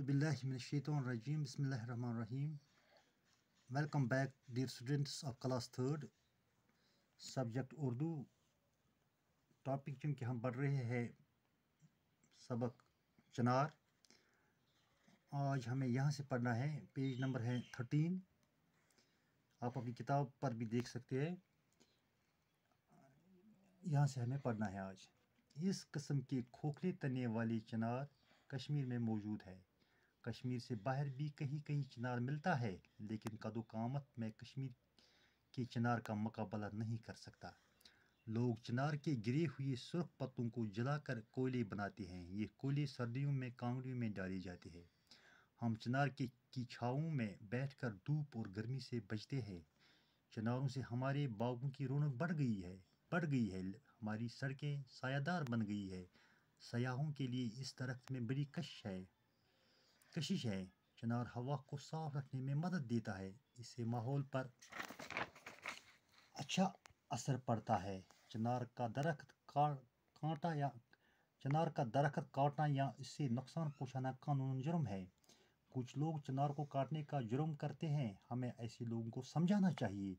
A'udhubillahiminashaitanirrajim. Bismillahirrahmanirrahim. Welcome back dear students of class third. Subject Urdu. Topic जिनके हम पढ़ रहे हैं सबक चनार आज हमें यहाँ से पढ़ना है पेज नंबर है थर्टीन आप अपनी किताब पर भी देख सकते हैं यहाँ से हमें पढ़ना है आज इस किस्म के खोखले तने वाली चिनार कश्मीर में मौजूद है कश्मीर से बाहर भी कहीं कहीं चिनार मिलता है लेकिन कदो कामत में कश्मीर के चिनार का मुकाबला नहीं कर सकता लोग चिनार के गिरे हुए सुर्ख पत्तों को जलाकर कोयले बनाते हैं ये कोयले सर्दियों में कांगड़ियों में डाले जाते हैं हम चिनार के की छाओं में बैठकर धूप और गर्मी से बचते हैं चिनारों से हमारे बागों की रौनक बढ़ गई है बढ़ गई है हमारी सड़कें सायादार बन गई है सयाहों के लिए इस दरख्त में बड़ी कश है कशिश है चनार हवा को साफ रखने में मदद देता है इससे माहौल पर अच्छा असर पड़ता है चनार का दरख्त काटा कांटा या चनार का दरख्त काटना या इससे नुकसान पहुँचाना कानून जुर्म है कुछ लोग चनार को काटने का जुर्म करते हैं हमें ऐसे लोगों को समझाना चाहिए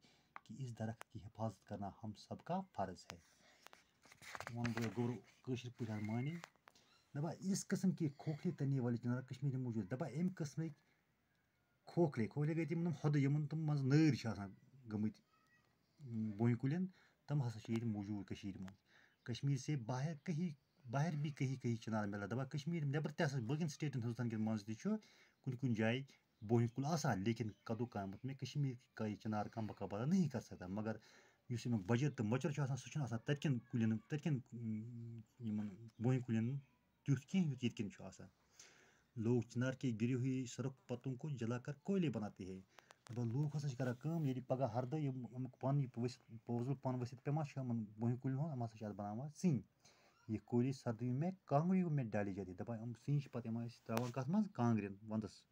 कि इस दरख्त की हिफाजत करना हम सबका फ़र्ज़ है गुरु मानी दबा इस किस्म की खोखली तनी वाली चिनार कश्मीर में मौजूद दबा एम कस्म खोखले खोखले गए तम हद यम तम मज नर गमित बोह कुलन तम हसा ये मौजूद कश्मीर मज कश्मीर से बाहर कहीं बाहर भी कहीं कहीं चिनार मिला दबा कश्मीर नबर तह बकन स्टेटन हिंदुस्तान मज कुन कुन जाए बोह कुल आसान लेकिन कदू कामत में कश्मीर का ये चिनार कम बका नहीं कर सकता मगर इस बजट तो मचर सह तत्कन कुलन तत्कन बोह कुलन तुथ कह ये कन लोग चिनार के गिरी हुई सरक पतों को जलाकर कोयले बनाते हैं अब लूक हाँ कर पगह हरद यम पन पोजल पन वसित पेमा बह कुल हम हसा बना सिन ये कोयले सर्दी में कांगरी में डाले जाती दपा सिन पे तरा कत मज कांगरन वंदस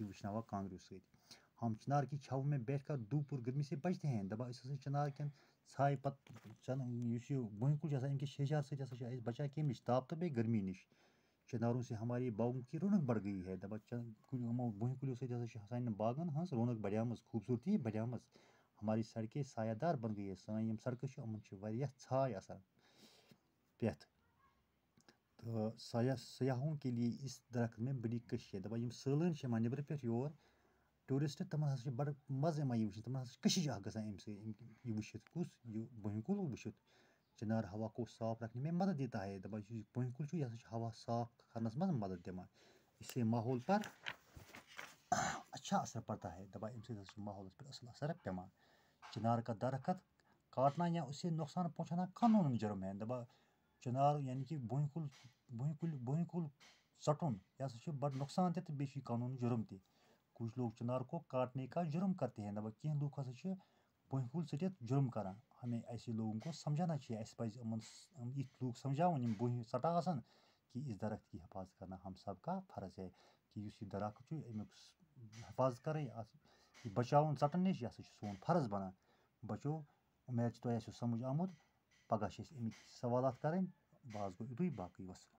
ये वुचन कांगरियों सत्य हम चिनार की छाव में बैठकर धूप और गर्मी से बचते हैं दबा इस चिनार के साय पत बुंकुल इनके शेजार से बचा कि अमिश ताप तो बे गर्मी नश चिनारों से हमारी बागों की रौनक बढ़ गई है दबा बुह कुलियों से बागन हज रौनक बढ़ खूबसूरती बढ़ हमारी सड़कें सायादार बन गई है सान सड़कें इन छाय आसान पेथ तो सयाहों के लिए इस दरख्त में बड़ी कश है दबा सलन नबर पे योर ٹوٗرِسٹ تِمَن ہَسا چھِ بَڑٕ مَزٕ یِوان یہِ وٕچھنہِ تِمَن ہَسا چھِ کٔشِش اَکھ گژھان اَمہِ سۭتۍ یہِ وٕچھِتھ کُس یہِ بٔنۍ کُل وٕچھِتھ چِنار ہوا کُس صاف رَکھنہٕ مےٚ مَدَت دیٖتا ہے دَپان چھِ یُس بٔنۍ کُل چھُ یہِ ہَسا چھُ ہوا صاف کَرنَس منٛز مَدَت دِوان اس لیے ماحول پر اچھا اثر پڑتا ہے دَپان اَمہِ سۭتۍ ہَسا چھِ ماحولَس پٮ۪ٹھ اَصٕل اثر پیٚوان چِنار کا درخت کاٹنا یا اُسے نۄقصان پہنچانا قانوٗنَن جُرم ہے دَپان چِنار یعنی کہِ بٔنۍ کُل بٔنۍ کُلۍ بٔنۍ کُل ژَٹُن یہِ ہَسا چھُ بَڑٕ نۄقصان تہِ تہٕ بیٚیہِ چھُ یہِ قانوٗنی جُرم تہِ कुछ लोग चिनार को काटने का जुर्म करते हैं दबा कह लूख हसा बह कुल जुर्म कर हमें ऐसे लोगों को समझाना चाहिए अस पज इत लूग समझा बुह सटा कि इस दरख्त की हिफाजत करना हम सब का फ़र्ज है कि इस दरख्त अमुक हिफाजत करें बचा सटन नश यह सोन फ़र्ज बना बचो उमेद तुम तो समझ आमुद पगह अमिक सवाल करें बस गो यु बाकी वसलम